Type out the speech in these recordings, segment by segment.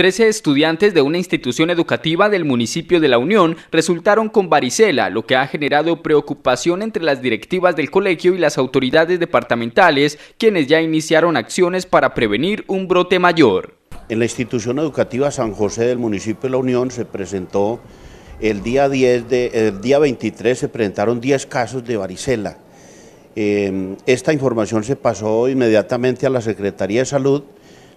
13 estudiantes de una institución educativa del municipio de La Unión resultaron con varicela, lo que ha generado preocupación entre las directivas del colegio y las autoridades departamentales, quienes ya iniciaron acciones para prevenir un brote mayor. En la institución educativa San José del municipio de La Unión se presentó el día, 10 de, el día 23 se presentaron 10 casos de varicela. Em, esta información se pasó inmediatamente a la Secretaría de Salud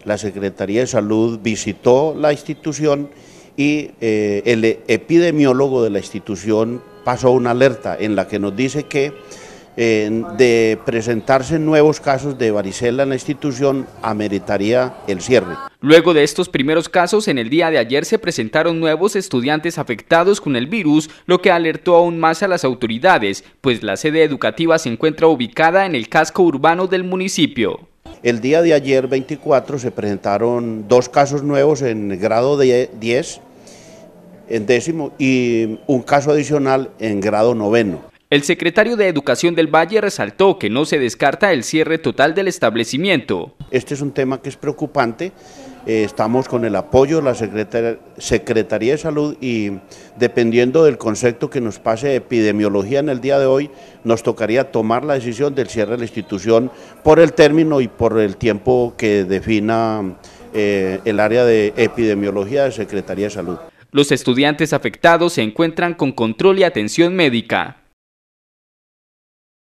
la Secretaría de Salud visitó la institución y eh, el epidemiólogo de la institución pasó una alerta en la que nos dice que eh, de presentarse nuevos casos de varicela en la institución ameritaría el cierre. Luego de estos primeros casos, en el día de ayer se presentaron nuevos estudiantes afectados con el virus, lo que alertó aún más a las autoridades, pues la sede educativa se encuentra ubicada en el casco urbano del municipio. El día de ayer, 24, se presentaron dos casos nuevos en grado 10, en décimo, y un caso adicional en grado noveno. El secretario de Educación del Valle resaltó que no se descarta el cierre total del establecimiento. Este es un tema que es preocupante. Eh, estamos con el apoyo de la Secretaría de Salud y dependiendo del concepto que nos pase epidemiología en el día de hoy, nos tocaría tomar la decisión del cierre de la institución por el término y por el tiempo que defina eh, el área de epidemiología de Secretaría de Salud. Los estudiantes afectados se encuentran con control y atención médica.